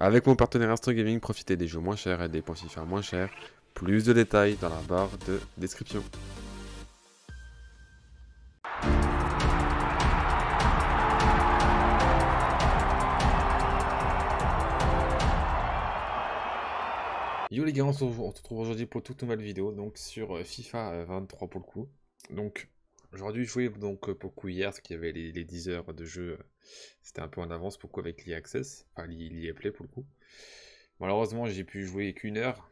Avec mon partenaire Instant Gaming, profitez des jeux moins chers et des points fifa moins chers. Plus de détails dans la barre de description. Yo les gars, on se retrouve aujourd'hui pour toute nouvelle vidéo donc sur euh, FIFA 23 euh, pour le coup. Donc Aujourd'hui, je jouais donc euh, beaucoup hier, parce qu'il y avait les, 10 heures de jeu. Euh, c'était un peu en avance beaucoup avec l'IA Access, enfin l'IA Play pour le coup. Malheureusement, j'ai pu jouer qu'une heure.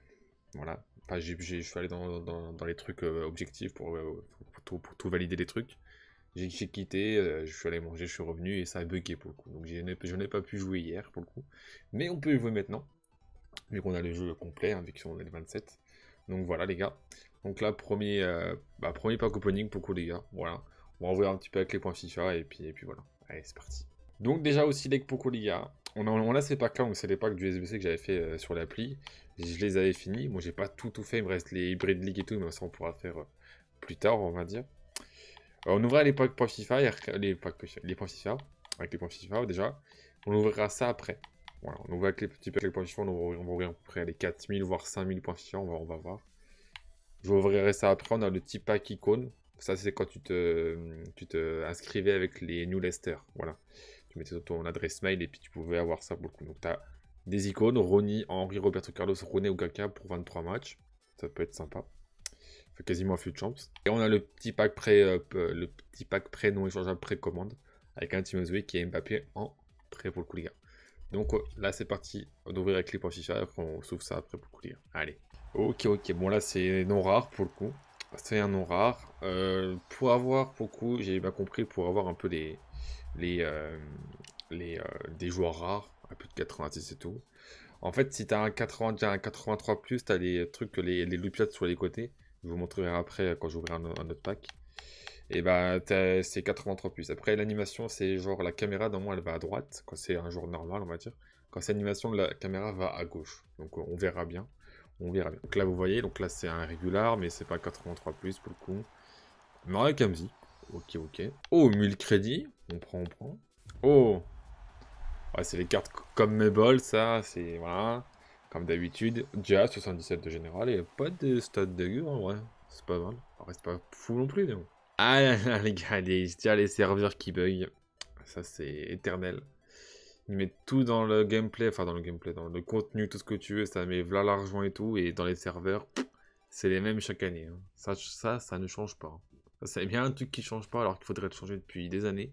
Voilà. Enfin, je suis allé dans, les trucs euh, objectifs pour, tout, valider les trucs. J'ai quitté, je suis allé manger, je suis revenu et ça a bugué pour le coup. Donc je n'ai pas pu jouer hier pour le coup. Mais on peut y jouer maintenant. Vu qu'on a le jeu complet, avec hein, vu qu'on est 27. Donc voilà les gars. Donc là, premier, euh, bah, premier pack opening pour coup, hein, Voilà. On va envoyer un petit peu avec les points FIFA et puis, et puis voilà. Allez, c'est parti. Donc déjà aussi les Poco Liga. On a, on c'est ces packs là, donc c'est les packs du SBC que j'avais fait euh, sur l'appli. Je les avais finis. Moi j'ai pas tout tout fait, il me reste les hybrides League et tout, mais ça on pourra faire euh, plus tard, on va dire. on ouvre les packs points FIFA, les, packs, les FIFA, avec les points FIFA déjà. On ouvrira ça après. Voilà, on ouvre avec les petits packs les points FIFA, on va à peu près les 4000 voire 5000 points FIFA, on va, on va voir. Je vous ouvrirai ça après. On a le petit pack icône. Ça, c'est quand tu te, tu te inscrivais avec les New Leicester. Voilà. Tu mettais ton adresse mail et puis tu pouvais avoir ça pour le coup, Donc, tu as des icônes Ronnie, Henri, Roberto Carlos, Rooney ou quelqu'un pour 23 matchs. Ça peut être sympa. Fait quasiment un de champs. Et on a le petit pack pré, euh, le petit pack prêt non échangeable précommande avec un Team qui est Mbappé en prêt pour le coup, les gars. Donc là, c'est parti. d'ouvrir avec les points Après, on s'ouvre ça après pour lire. Allez. Ok, ok. Bon, là, c'est non rare pour le coup. C'est un nom rare. Euh, pour avoir, pour j'ai bien compris, pour avoir un peu les. Euh, les. Euh, des joueurs rares, à plus de 90 et tout. En fait, si t'as un 80, un 83, t'as des trucs, les, les sur les côtés. Je vous montrerai après quand j'ouvrirai un autre pack et bah, c'est 83 plus. Après l'animation c'est genre la caméra dans moi elle va à droite quand c'est un jour normal on va dire. Quand c'est animation la caméra va à gauche. Donc on verra bien. On verra bien. Donc là vous voyez donc là c'est un régular mais c'est pas 83 plus pour le coup. Mario Kamzi. Ok ok. Oh 1000 crédits. On prend on prend. Oh. Ouais, ah, c'est les cartes comme mes ça c'est voilà. Comme d'habitude, déjà 77 de général et pas de stade dégueu en vrai. C'est pas mal. Reste pas fou non plus, mais bon. Ah les gars, les, serveurs qui bug. Ça, c'est éternel. Ils mettent tout dans le gameplay, enfin dans le gameplay, dans le contenu, tout ce que tu veux, ça met v'là l'argent et tout, et dans les serveurs, c'est les mêmes chaque année. Hein. Ça, ça, ça ne change pas. C'est bien un truc qui change pas, alors qu'il faudrait le changer depuis des années.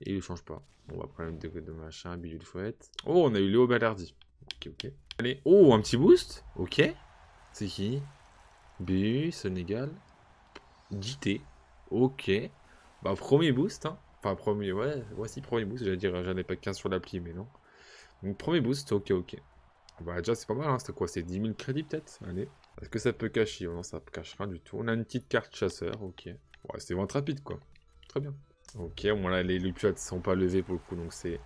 Et il ne change pas. Bon, prendre bah, problème de, de machin, bidule fouette. Oh, on a eu Léo Ballardi. Ok, ok. Allez, oh, un petit boost Ok. C'est qui Bu, Sénégal. JT. Ok. Bah, premier boost, hein. Enfin, premier, ouais, voici premier boost. J'allais dire, j'en ai pas 15 sur l'appli, mais non. Donc, premier boost, ok, ok. Bah, déjà, c'est pas mal, hein. C'est quoi C'est 10 000 crédits, peut-être Allez. Est-ce que ça peut cacher Non, ça cache rien du tout. On a une petite carte chasseur, ok. Ouais, c'est vraiment rapide, quoi. Très bien. Ok, au moins là, les lupiades ne sont pas levés pour le coup, donc c'est.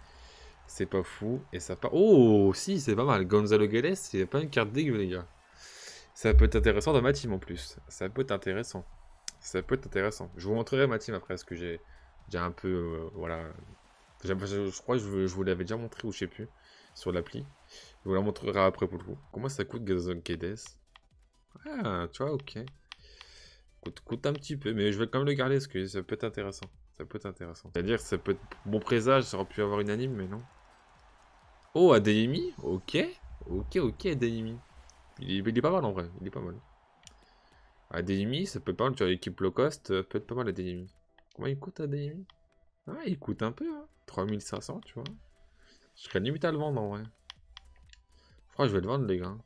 C'est pas fou. Et ça part. Oh, si, c'est pas mal. Gonzalo Gales c'est pas une carte dégueu, les gars. Ça peut être intéressant dans ma team en plus. Ça peut être intéressant ça peut être intéressant. Je vous montrerai ma team après, parce que j'ai déjà un peu, euh, voilà. Je, je, crois que je, vous l'avais déjà montré ou je sais plus, sur l'appli. Je vous la montrerai après pour le coup. comment ça coûte Gazon Kedes Ah, tu vois, ok. Coûte, coûte un petit peu, mais je vais quand même le garder parce que ça peut être intéressant. Ça peut être intéressant. C'est-à-dire, ça peut être bon présage, ça aurait pu avoir une anime, mais non. Oh, ADMI Ok. Ok, ok, ADMI. Il, il est pas mal en vrai, il est pas mal. ADMI, ah, ça peut pas mal, tu as l'équipe low cost, euh, peut être pas mal ADMI. Comment il coûte ADMI hein, Ah, il coûte un peu, hein. 3500, tu vois. Je serais limite à le vendre en vrai. Je crois que je vais le vendre, les gars.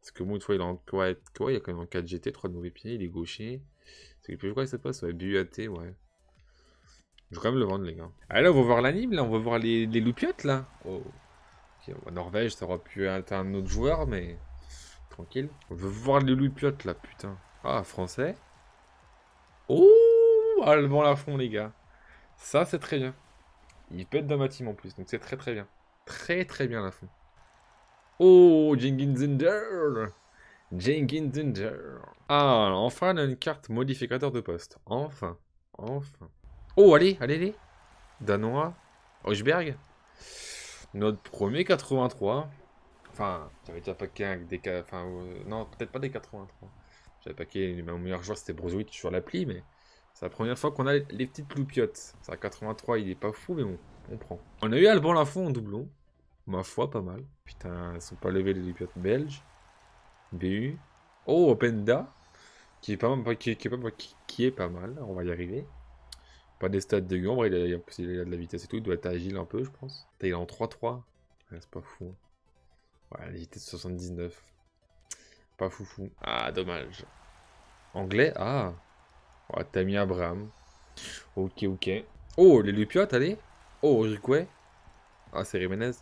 Parce que moi, une fois, il est en quoi Il y a quand même 4 GT, 3 de mauvais pieds, il est gaucher. C'est crois que ça passe, ouais, BUAT, ouais. Je vais quand même le vendre, les gars. Allez, ah, on va voir l'anime, là, on va voir les, les loupiottes, là. Oh. Norvège, ça aurait pu être un autre joueur, mais. Tranquille. On veut voir les Louis piottes, là, putain. Ah, français. Oh Allemand fond, les gars. Ça, c'est très bien. Il pète d'un dans ma team en plus, donc c'est très très bien. Très très bien la fond. Oh, Jenkins Zinder Jenkins Zinder Ah, enfin, on a une carte modificateur de poste. Enfin. Enfin. Oh, allez, allez, allez. Danois. Hochberg. Notre premier 83. Enfin, j'avais déjà paqué un des. Enfin, euh, non, peut-être pas des 83. J'avais paqué mon meilleur joueur, c'était Brozovic sur l'appli, mais c'est la première fois qu'on a les petites loupiottes. C'est à 83, il est pas fou, mais bon, on prend. On a eu Alban Lafont en doublon. Ma foi, pas mal. Putain, ils sont pas levés les loupiottes belges. BU. Oh, Openda. Qui est pas mal. Qui, pas, mal. On va y arriver pas des stats de Gombre, il a, de la vitesse et tout, il doit être agile un peu, je pense. Il est en 3-3. c'est pas fou. Hein. Ouais, il 79. Pas foufou. Ah, dommage. Anglais Ah Oh, T'as mis Abraham. Ok, ok. Oh, les Lupiotes, allez Oh, Riquet. Ah, c'est Riménez.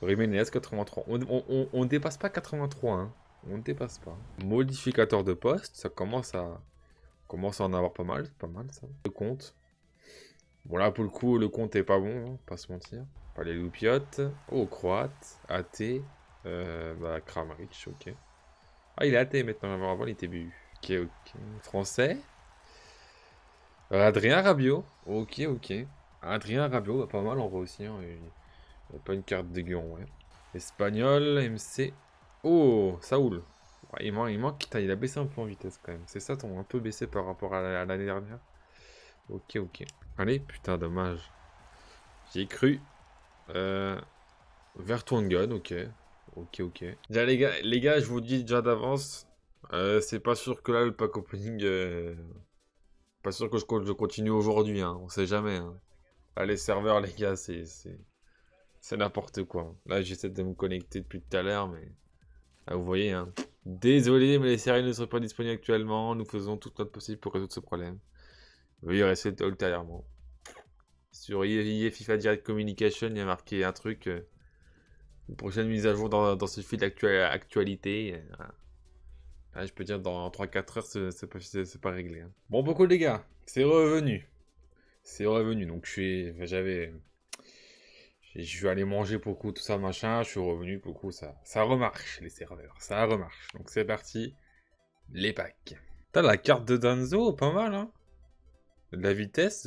Riménez, 83. On, on, on, dépasse pas 83, hein. On dépasse pas. Modificateur de poste, ça commence à... Commence à en avoir pas mal, c'est pas mal ça. Le compte. Bon là pour le coup le compte est pas bon, hein, pas se mentir les loupiotes. Oh, croate. Athée, Euh, bah, Kramaric, ok. Ah, il est athée maintenant. Avant, il était bu. Ok, ok. Français. Euh, Adrien Rabio Ok, ok. Adrien Rabio bah, pas mal en vrai aussi. Hein. pas une carte de ouais. Espagnol, MC. Oh, Saoul. Il manque, il manque, il a baissé un peu en vitesse quand même. C'est ça, ton un peu baissé par rapport à l'année dernière. Ok, ok. Allez, putain, dommage. J'ai cru. Euh, gun ok. Ok, ok. les gars, les gars je vous dis déjà d'avance, euh, c'est pas sûr que là, le pack opening... Euh, pas sûr que je, continue aujourd'hui, hein. on sait jamais. Hein. Ah, les serveurs, les gars, c'est... C'est n'importe quoi. Là, j'essaie de me connecter depuis tout à l'heure, mais... Ah, vous voyez, hein. Désolé, mais les séries ne sont pas disponibles actuellement. Nous faisons tout notre possible pour résoudre ce problème. Veuillez rester ultérieurement. Sur IE FIFA Direct Communication, il y a marqué un truc. Euh, une prochaine mise à jour dans, dans ce fil d'actualité. Euh, je peux dire dans 3-4 heures, c'est pas, pas réglé. Hein. Bon, beaucoup les gars, c'est revenu. C'est revenu. Donc, je suis. J'avais. Je suis allé manger beaucoup, tout ça, machin. Je suis revenu beaucoup. Ça, ça remarche, les serveurs. Ça remarche. Donc, c'est parti. Les packs. T'as la carte de Danzo, pas mal, hein. La vitesse,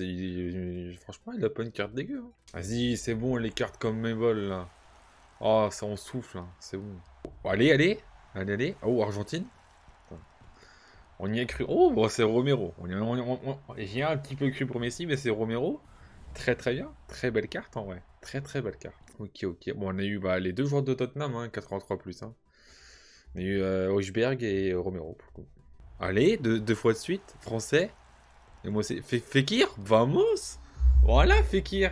franchement, il a pas une carte dégueu. Hein. Vas-y, c'est bon, les cartes comme mes vols, là. Oh, ça en souffle, hein, c'est bon. Allez, allez, allez, allez. Oh, Argentine. On y a cru. Oh, c'est Romero. On, on, un petit peu cru pour Messi, mais c'est Romero. Très très bien. Très belle carte en vrai. Très très belle carte. Ok, ok. Bon, on a eu bah, les deux joueurs de Tottenham, 83 hein, plus. On a eu euh, et euh, Romero. Allez, deux, deux, fois de suite. Français. Et moi, c'est Fekir Vamos Voilà, Fekir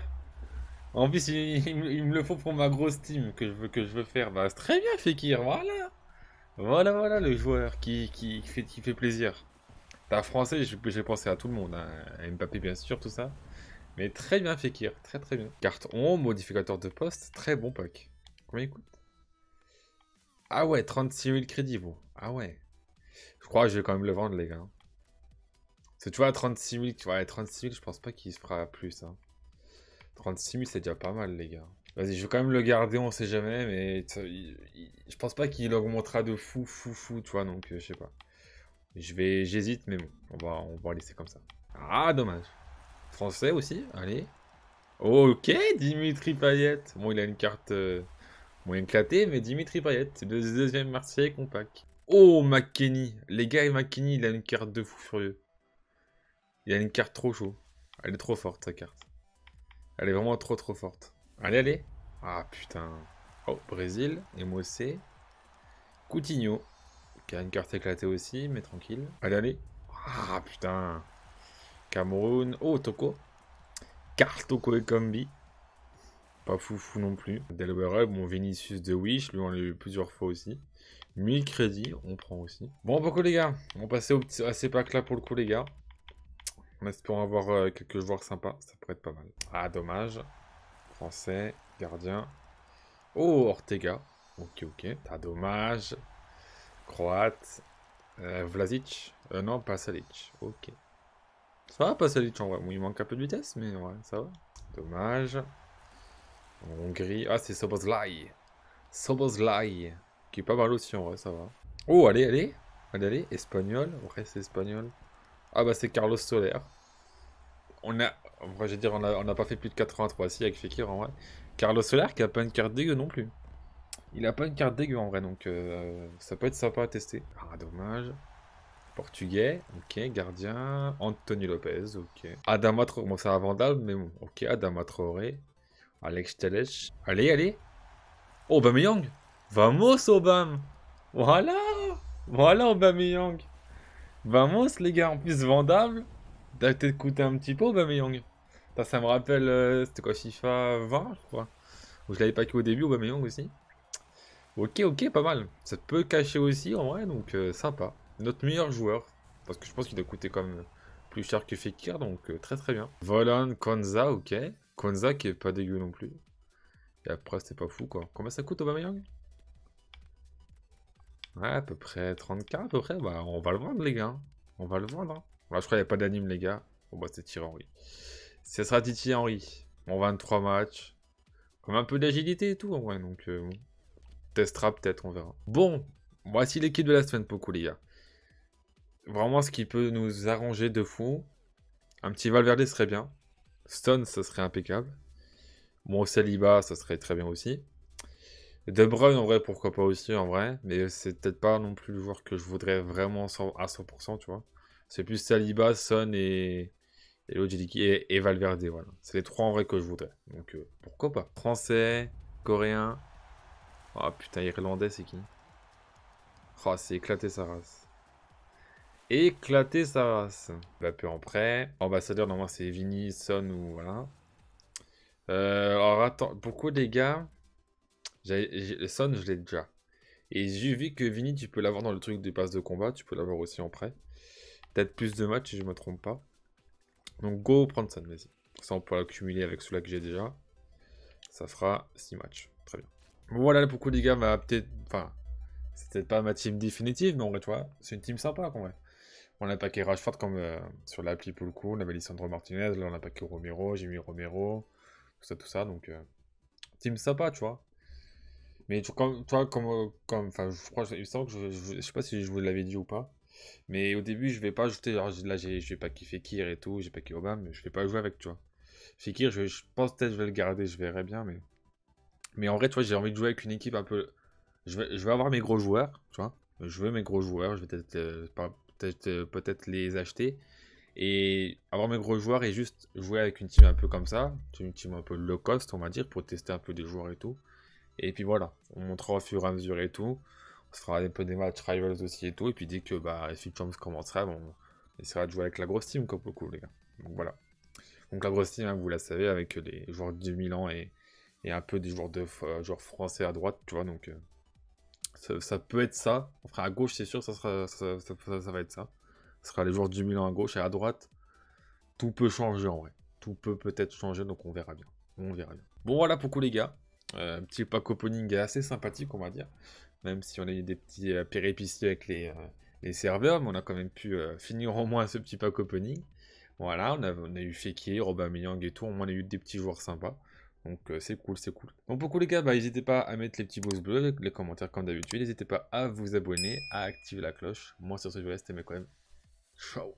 En plus, il, me le faut pour ma grosse team que je veux, que je veux faire. Bah, très bien, Fekir, voilà Voilà, voilà le joueur qui, fait, qui fait plaisir. T'as français, j'ai pensé à tout le monde, hein. à Mbappé, bien sûr, tout ça. Mais très bien, Fekir, très très bien. Carte 11, modificateur de poste, très bon pack. Combien il Ah ouais, 36 000 crédits, vous. Ah ouais. Je crois que je vais quand même le vendre, les gars. C'est tu vois, 36 000, tu vois, 36 je pense pas qu'il se fera plus. Hein. 36 000, c'est déjà pas mal, les gars. Vas-y, je vais quand même le garder, on sait jamais, mais je pense pas qu'il augmentera de fou, fou, fou, tu vois, donc euh, je sais pas. Je vais, j'hésite, mais bon, on va, on va laisser comme ça. Ah, dommage. Français aussi, allez. Ok, Dimitri Payet. Bon, il a une carte moins euh, moyen éclatée, mais Dimitri Payet, le deuxième Marseillais compact. Oh, McKenny. Les gars, McKenny, il a une carte de fou furieux. Il y a une carte trop chaud. Elle est trop forte, sa carte. Elle est vraiment trop, trop forte. Allez, allez. Ah, putain. Oh, Brésil, c'est Coutinho, qui a une carte éclatée aussi, mais tranquille. Allez, allez. Ah, putain. Cameroun. Oh, Toko. Carte Toko et Combi. Pas fou, fou non plus. Delaware, mon Vinicius de Wish, lui on l'a eu plusieurs fois aussi. Mille crédits, on prend aussi. Bon, beaucoup les gars, on passait au petit, à ces packs là pour le coup les gars. En espérant avoir euh, quelques joueurs sympas, ça pourrait être pas mal. Ah, dommage. Français, gardien. Oh, Ortega. Ok, ok. Ah, dommage. Croate. Euh, Vlasic. Euh, non, Pasalic. Ok. Ça va, Pasalic, en vrai. il manque un peu de vitesse, mais ouais, ça va. Dommage. Hongrie. Ah, c'est Sobozlai. Sobozlai. Qui est pas mal aussi en vrai, ça va. Oh, allez, allez. Allez, allez. Espagnol. c'est espagnol. Ah bah c'est Carlos Soler. On a, en je veux dire, on n'a a pas fait plus de 83 ici avec Fekir en vrai. Carlos Soler qui a pas une carte dégueu non plus. Il a pas une carte dégueu en vrai, donc euh, ça peut être sympa à tester. Ah dommage. Portugais, ok, gardien. Anthony Lopez, ok. Adama Traoré, bon c'est un vandal, mais bon, ok, Adama Alex Allez, allez. Aubameyang. Vamos Obam. Voilà. Voilà Aubameyang. Vamos, les gars, en plus vendable. T'as peut-être coûté un petit peu, Aubameyang. Ça me rappelle, euh, c'était quoi, FIFA 20, je crois. Où je l'avais pas au début, Aubameyang aussi. Ok, ok, pas mal. Ça peut cacher aussi, en vrai, donc euh, sympa. Notre meilleur joueur. Parce que je pense qu'il doit coûter comme plus cher que Fekir, donc euh, très très bien. Volan, Konza, ok. Konza qui est pas dégueu non plus. Et après, c'est pas fou, quoi. Combien ça coûte, Aubameyang à peu près 30k à peu près. Bah, on va le vendre, les gars. On va le vendre. Hein. je crois qu'il n'y a pas d'anime, les gars. Bon, bah, c'est Thierry Henry. Ce sera Titi Henry. Bon, 23 matchs. Comme un peu d'agilité et tout, en vrai. Donc, euh, Testera peut-être, on verra. Bon, voici l'équipe de la semaine, beaucoup, les gars. Vraiment, ce qui peut nous arranger de fou. Un petit Valverde serait bien. Stone, ça serait impeccable. Bon, Saliba, ça serait très bien aussi. De Bruyne, en vrai, pourquoi pas aussi, en vrai. Mais c'est peut-être pas non plus le joueur que je voudrais vraiment à 100%, tu vois. C'est plus Saliba, Son et, et et, et, Valverde, voilà. C'est les trois en vrai que je voudrais. Donc, euh, pourquoi pas. Français, coréen. oh, putain, irlandais, c'est qui oh, c'est éclaté sa race. Éclaté sa race. Bah, peu en prêt. Ambassadeur, normalement, c'est Vini, Son ou voilà. Euh, alors, attends, pourquoi les gars le Son, je l'ai déjà. Et j'ai vu que Vini, tu peux l'avoir dans le truc des passes de combat. Tu peux l'avoir aussi en prêt. Peut-être plus de matchs, si je me trompe pas. Donc, go prendre Son, vas-y. Ça, on pourra l'accumuler avec celui-là que j'ai déjà. Ça fera 6 matchs. Très bien. Voilà, pour Poco Liga gars, peut Enfin, c'est peut-être pas ma team définitive, mais en vrai, tu vois, c'est une team sympa, quand même. On a attaqué Rashford comme euh, sur l'appli pour le coup. On avait Lissandro Martinez. Là, on a paquet Romero. J'ai mis Romero. Tout ça, tout ça. Donc, euh, team sympa, tu vois. Mais tu, comme, toi, comme, enfin, je crois, il me semble que je, sais pas si je vous l'avais dit ou pas. Mais au début, je vais pas ajouter. là là, j'ai pas kiffé Kir et tout, j'ai pas kiffé Obama, mais je vais pas jouer avec, tu vois. je, pense peut-être je vais le garder, je verrai bien, mais. Mais en vrai, tu j'ai envie de jouer avec une équipe un peu. Je vais, je vais avoir mes gros joueurs, tu vois. Je veux mes gros joueurs, je vais peut-être euh, peut-être euh, peut-être les acheter. Et avoir mes gros joueurs et juste jouer avec une team un peu comme ça, une team un peu low cost, on va dire, pour tester un peu des joueurs et tout. Et puis voilà, on montrera au fur et à mesure et tout. On sera un peu des matchs rivals aussi et tout. Et puis dit que bah, FI Champs commencera, bon, on essaiera de jouer avec la grosse team, comme beaucoup, les gars. Donc voilà. Donc la grosse team, hein, vous la savez, avec euh, les joueurs du Milan et, et un peu des joueurs, de, euh, joueurs français à droite, tu vois. Donc euh, ça, peut être ça. Enfin, à gauche, c'est sûr, ça, sera, ça, va être ça. Ce sera les joueurs du Milan à gauche et à droite. Tout peut changer en vrai. Tout peut peut-être changer, donc on verra bien. On verra bien. Bon, voilà pour coup, les gars un euh, petit pack opening assez sympathique, on va dire. Même si on a eu des petits euh, péripéties avec euh, les, serveurs, mais on a quand même pu finir au moins ce petit pack opening. Voilà, on a, on a eu Fekir, Robin Miyang et tout. moins, on a eu des petits joueurs sympas. Donc c'est cool, c'est cool. Donc pour tous les gars, bah, n'hésitez pas à mettre les petits boss bleus, les commentaires comme d'habitude. N'hésitez pas à vous abonner, à activer la cloche. Moi sur ce, je vous laisse, mais quand même. Ciao